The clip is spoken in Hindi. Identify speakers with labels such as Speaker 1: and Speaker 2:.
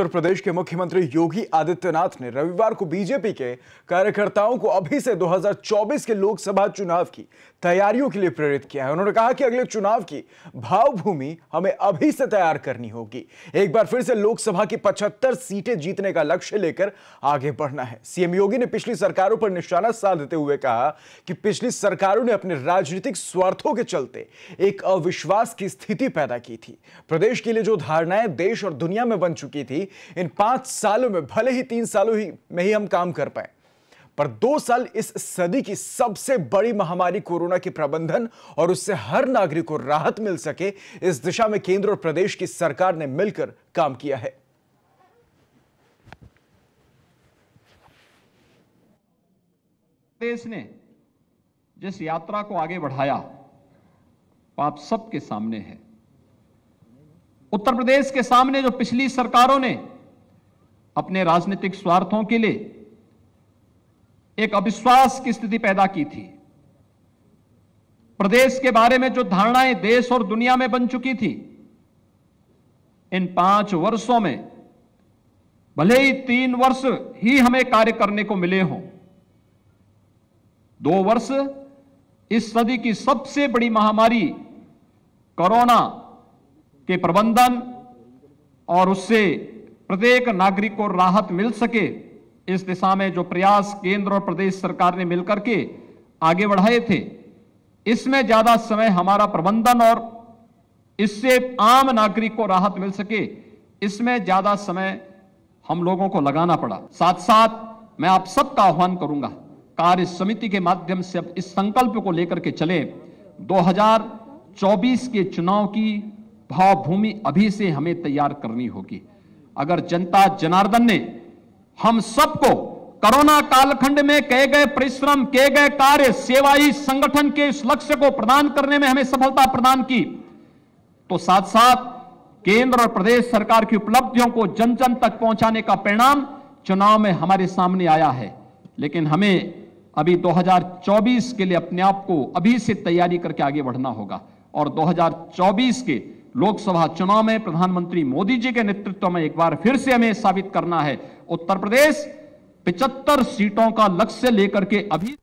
Speaker 1: उत्तर प्रदेश के मुख्यमंत्री योगी आदित्यनाथ ने रविवार को बीजेपी के कार्यकर्ताओं को अभी से 2024 के लोकसभा चुनाव की तैयारियों के लिए प्रेरित किया है उन्होंने कहा कि अगले चुनाव की भावभूमि हमें अभी से तैयार करनी होगी एक बार फिर से लोकसभा की 75 सीटें जीतने का लक्ष्य लेकर आगे बढ़ना है सीएम योगी ने पिछली सरकारों पर निशाना साधते हुए कहा कि पिछली सरकारों ने अपने राजनीतिक स्वार्थों के चलते एक अविश्वास की स्थिति पैदा की थी प्रदेश के लिए जो धारणाएं देश और दुनिया में बन चुकी थी इन पांच सालों में भले ही तीन सालों ही में ही हम काम कर पाए पर दो साल इस सदी की सबसे बड़ी महामारी कोरोना के प्रबंधन और उससे हर नागरिक को राहत मिल सके इस दिशा में केंद्र और प्रदेश की सरकार ने मिलकर काम किया है
Speaker 2: देश ने जिस यात्रा को आगे बढ़ाया आप सबके सामने है उत्तर प्रदेश के सामने जो पिछली सरकारों ने अपने राजनीतिक स्वार्थों के लिए एक अविश्वास की स्थिति पैदा की थी प्रदेश के बारे में जो धारणाएं देश और दुनिया में बन चुकी थी इन पांच वर्षों में भले ही तीन वर्ष ही हमें कार्य करने को मिले हों दो वर्ष इस सदी की सबसे बड़ी महामारी कोरोना के प्रबंधन और उससे प्रत्येक नागरिक को राहत मिल सके इस दिशा में जो प्रयास केंद्र और प्रदेश सरकार ने मिलकर के आगे बढ़ाए थे इसमें ज्यादा समय हमारा प्रबंधन और इससे आम नागरिक को राहत मिल सके इसमें ज्यादा समय हम लोगों को लगाना पड़ा साथ साथ मैं आप सबका आह्वान करूंगा कार्य समिति के माध्यम से अब इस संकल्प को लेकर के चले 2024 के चुनाव की भावभूमि अभी से हमें तैयार करनी होगी अगर जनता जनार्दन ने हम सबको कोरोना कालखंड में कहे गए परिश्रम किए गए कार्य सेवा संगठन के इस लक्ष्य को प्रदान करने में हमें सफलता प्रदान की तो साथ साथ केंद्र और प्रदेश सरकार की उपलब्धियों को जन जन तक पहुंचाने का परिणाम चुनाव में हमारे सामने आया है लेकिन हमें अभी 2024 के लिए अपने आप को अभी से तैयारी करके आगे बढ़ना होगा और 2024 के लोकसभा चुनाव में प्रधानमंत्री मोदी जी के नेतृत्व में एक बार फिर से हमें साबित करना है उत्तर प्रदेश पिचहत्तर सीटों का लक्ष्य लेकर के अभी